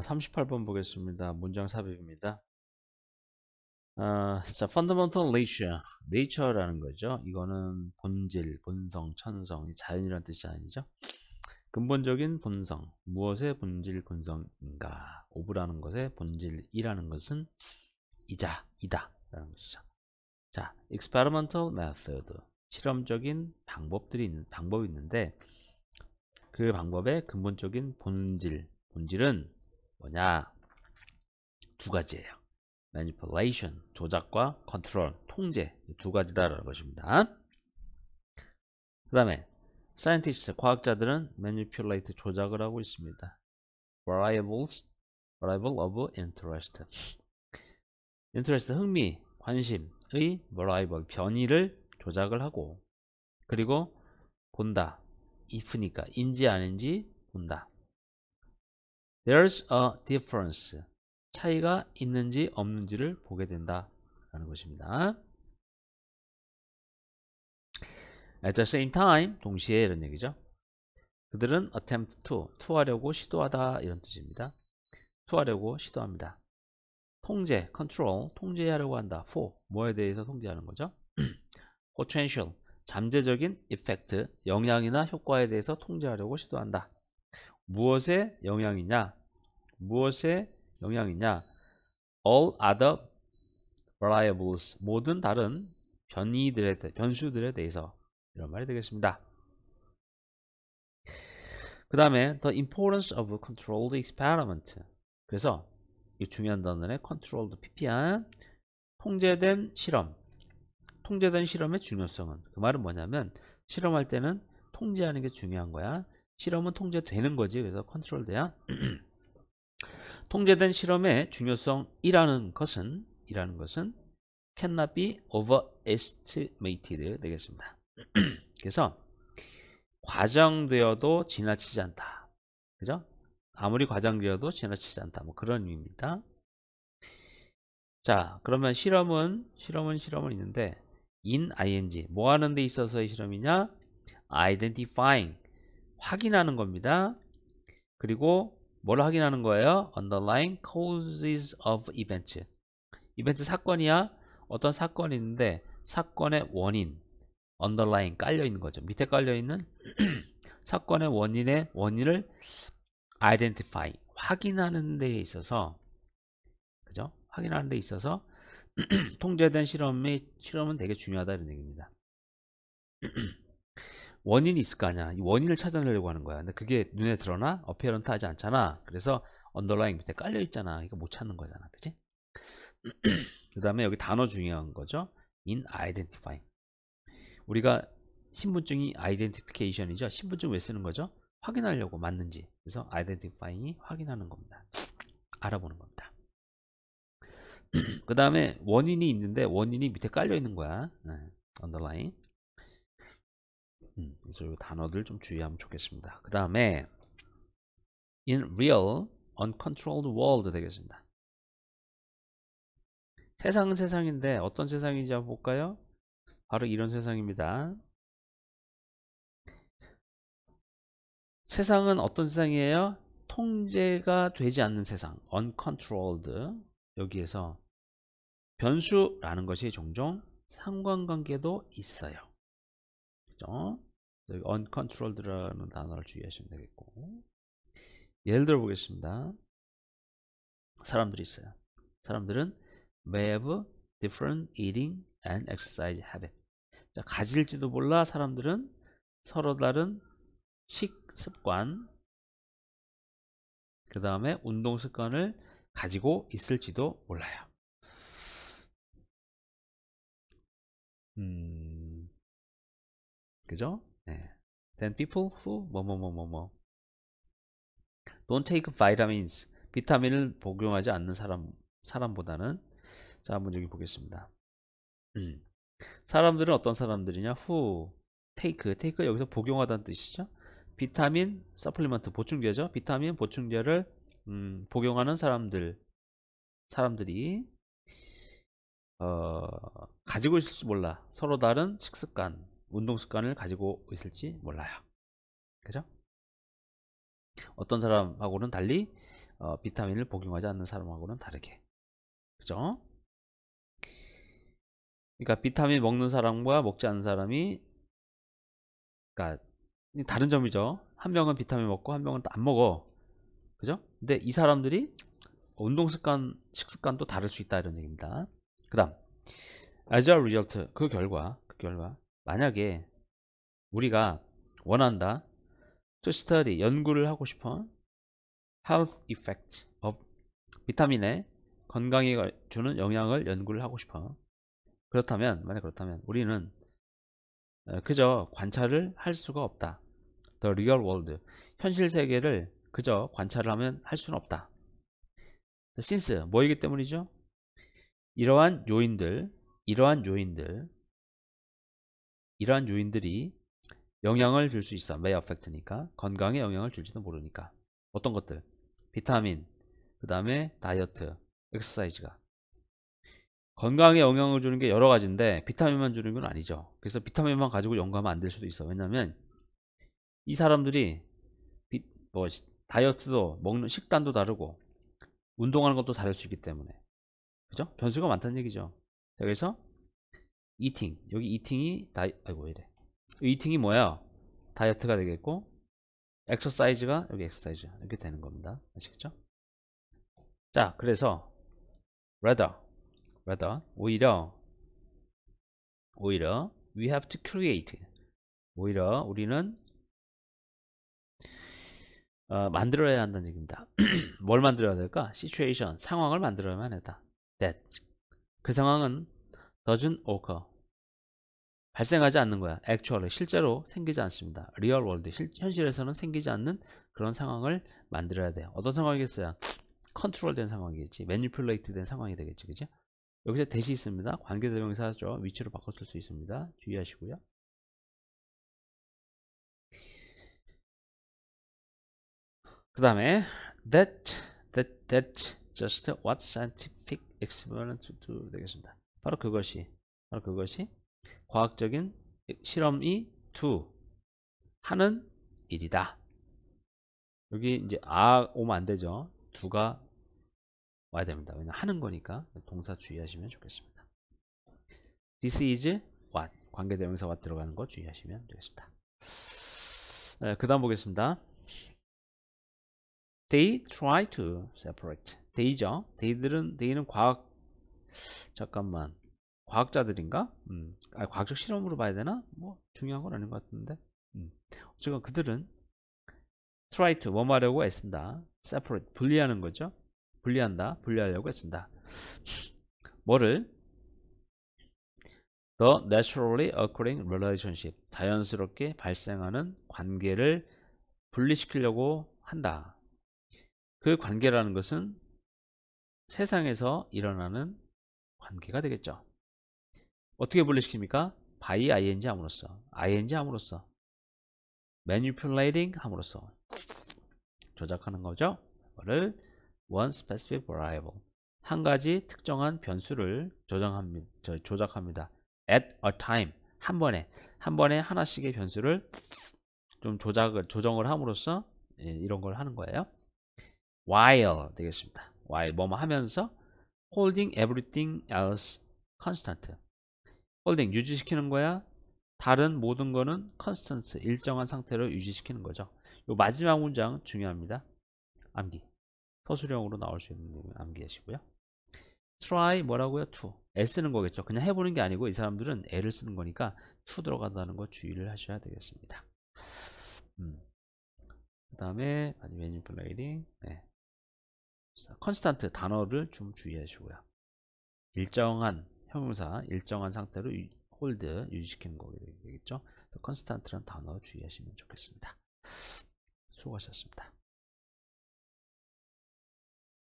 38번 어, 보겠습니다. 문장 삽입입니다. 아, 자, fundamental nature, nature라는 거죠. 이거는 본질, 본성, 천성, 자연이란 뜻이 아니죠. 근본적인 본성, 무엇의 본질, 본성인가? 오브라는 것의 본질이라는 것은 이자, 이다라는 것이죠. 자, experimental method, 실험적인 방법들이 있는, 방법이 있는데 그 방법의 근본적인 본질, 본질은 뭐냐 두 가지예요. manipulation 조작과 control 통제 두 가지다라는 것입니다. 그 다음에 scientists 과학자들은 manipulate 조작을 하고 있습니다. variables variable of interest interest 흥미 관심의 variable 변이를 조작을 하고 그리고 본다 if니까 인지 아닌지 본다 There's a difference. 차이가 있는지 없는지를 보게 된다. 라는 것입니다. At the same time, 동시에 이런 얘기죠. 그들은 attempt to, 투 하려고 시도하다 이런 뜻입니다. 투 하려고 시도합니다. 통제, control, 통제하려고 한다. for, 뭐에 대해서 통제하는 거죠? potential, 잠재적인 effect, 영향이나 효과에 대해서 통제하려고 시도한다. 무엇의 영향이냐? 무엇의 영향이냐? All other variables 모든 다른 변이들에 변수들에 대해서 이런 말이 되겠습니다. 그 다음에 the importance of controlled experiment 그래서 이 중요한 단어는 controlled ppm 통제된 실험 통제된 실험의 중요성은 그 말은 뭐냐면 실험할 때는 통제하는 게 중요한 거야 실험은 통제되는 거지. 그래서 컨트롤 돼야 통제된 실험의 중요성 이라는 것은 이라는 것은 cannot be overestimated 되겠습니다. 그래서 과장되어도 지나치지 않다. 그죠? 아무리 과장되어도 지나치지 않다. 뭐 그런 의미입니다. 자, 그러면 실험은 실험은 실험은 있는데 in ing 뭐 하는 데 있어서의 실험이냐? identifying 확인하는 겁니다. 그리고 뭘 확인하는 거예요? u n d e r l i n e causes of event. 이벤트 사건이야. 어떤 사건이 있는데 사건의 원인 u n d e r l i n e 깔려 있는 거죠. 밑에 깔려 있는 사건의 원인의 원인을 identify 확인하는 데 있어서 그죠? 확인하는 데 있어서 통제된 실험 및 실험은 되게 중요하다 이런 얘기입니다. 원인이 있을 거 아니야. 원인을 찾아내려고 하는 거야. 근데 그게 눈에 드러나 어페런트 하지 않잖아. 그래서 언더라인 밑에 깔려 있잖아. 이거 못 찾는 거잖아. 그치? 그 다음에 여기 단어 중요한 거죠. in identify. 우리가 신분증이 identification이죠. 신분증 왜 쓰는 거죠? 확인하려고 맞는지. 그래서 identifying이 확인하는 겁니다. 알아보는 겁니다. 그 다음에 원인이 있는데 원인이 밑에 깔려 있는 거야. 네. 언더라인 e 음, 그래서 이 단어들 좀 주의하면 좋겠습니다. 그 다음에 in real uncontrolled world 되겠습니다. 세상은 세상인데 어떤 세상인지 한번 볼까요? 바로 이런 세상입니다. 세상은 어떤 세상이에요? 통제가 되지 않는 세상, uncontrolled. 여기에서 변수라는 것이 종종 상관관계도 있어요. 그죠? 여기 uncontrolled라는 단어를 주의하시면 되겠고 예를 들어 보겠습니다. 사람들이 있어요. 사람들은 they have different eating and exercise habit. 자, 가질지도 몰라 사람들은 서로 다른 식습관 그 다음에 운동 습관을 가지고 있을지도 몰라요. 음, 그죠? 네. Then people who 뭐뭐뭐뭐뭐 뭐, 뭐, 뭐, don't take vitamins 비타민을 복용하지 않는 사람 사람보다는 자 한번 여기 보겠습니다. 음. 사람들은 어떤 사람들이냐? who take take 여기서 복용하다는 뜻이죠. 비타민 서플리먼트 보충제죠. 비타민 보충제를 음, 복용하는 사람들 사람들이 어, 가지고 있을지 몰라 서로 다른 식습관 운동 습관을 가지고 있을지 몰라요. 그죠? 어떤 사람하고는 달리 어, 비타민을 복용하지 않는 사람하고는 다르게. 그죠? 그러니까 비타민 먹는 사람과 먹지 않는 사람이 그러니까 다른 점이죠. 한 명은 비타민 먹고 한 명은 안 먹어. 그죠? 근데 이 사람들이 운동 습관, 식습관도 다를 수 있다 이런 얘기입니다. 그다음 as a result 그 결과, 그 결과 만약에 우리가 원한다. To study, 연구를 하고 싶어. Health effect of 비타민의 건강에 주는 영향을 연구를 하고 싶어. 그렇다면, 만약 그렇다면 우리는 어, 그저 관찰을 할 수가 없다. The real world. 현실 세계를 그저 관찰을 하면 할 수는 없다. Since 뭐이기 때문이죠? 이러한 요인들, 이러한 요인들, 이러한 요인들이 영향을 줄 수 있어. may affect니까. 건강에 영향을 줄지도 모르니까. 어떤 것들? 비타민, 그 다음에 다이어트, 엑서사이즈가. 건강에 영향을 주는 게 여러 가지인데 비타민만 주는 건 아니죠. 그래서 비타민만 가지고 연구하면 안 될 수도 있어. 왜냐면 이 사람들이 비, 뭐 다이어트도 먹는 식단도 다르고 운동하는 것도 다를 수 있기 때문에 그죠? 변수가 많다는 얘기죠. 자, 그래서 이팅 여기 이팅이 다이 아이고 이래 이팅이 뭐야 다이어트가 되겠고 엑서사이즈가 여기 엑서사이즈 이렇게 되는 겁니다 아시겠죠 자 그래서 rather rather 오히려 오히려 we have to create 오히려 우리는 어, 만들어야 한다는 얘기입니다 뭘 만들어야 될까 situation 상황을 만들어야만 했다 that 그 상황은 doesn't occur. 발생하지 않는 거야. actually 실제로 생기지 않습니다. real world 실, 현실에서는 생기지 않는 그런 상황을 만들어야 돼요. 어떤 상황이겠어요? 컨트롤된 상황이겠지. 매니플레이트된 상황이 되겠지. 그죠? 여기서 대시 있습니다. 관계대명사죠. 위치로 바꿨을수 있습니다. 주의하시고요. 그 다음에 that, that, that just what scientific experiment to 되겠습니다. 바로 그것이 바로 그것이 과학적인 실험이 두 하는 일이다. 여기 이제 아 오면 안 되죠. 두가 와야 됩니다. 왜냐 하는 거니까 동사 주의하시면 좋겠습니다. This is what 관계대명사 what 들어가는 거 주의하시면 되겠습니다. 네, 그 다음 보겠습니다. They try to separate. They죠. They들은 they는 과학 잠깐만 과학자들인가? 음, 아, 과학적 실험으로 봐야 되나? 뭐 중요한 건 아닌 것 같은데 음. 어쨌 그들은 try to 뭐하려고 애쓴다 separate 분리하는 거죠 분리한다 분리하려고 애쓴다 뭐를? The naturally occurring relationship 자연스럽게 발생하는 관계를 분리시키려고 한다 그 관계라는 것은 세상에서 일어나는 관계가 되겠죠. 어떻게 분리시킵니까? by ing 함으로써 ing 함으로써 manipulating 함으로써 조작하는 거죠. 이거를 one specific variable 한 가지 특정한 변수를 조정합니다. 조작합니다. at a time 한 번에 한 번에 하나씩의 변수를 좀 조작을 조정을 함으로써 예, 이런 걸 하는 거예요. while 되겠습니다. while 뭐뭐 하면서 holding everything else constant. holding 유지시키는 거야. 다른 모든 거는 constant 일정한 상태로 유지시키는 거죠. 요 마지막 문장 중요합니다. 암기. 서술형으로 나올 수 있는 부분 암기하시고요. try 뭐라고요? to. 애 쓰는 거겠죠. 그냥 해보는 게 아니고 이 사람들은 애를 쓰는 거니까 to 들어간다는 거 주의를 하셔야 되겠습니다. 음. 그 다음에 아니 메뉴 플레이딩 네. 컨스턴트 단어를 좀 주의하시고요. 일정한 형용사 일정한 상태로 홀드 유지시키는 거게 되겠죠. 컨스턴트란 단어 주의하시면 좋겠습니다. 수고하셨습니다.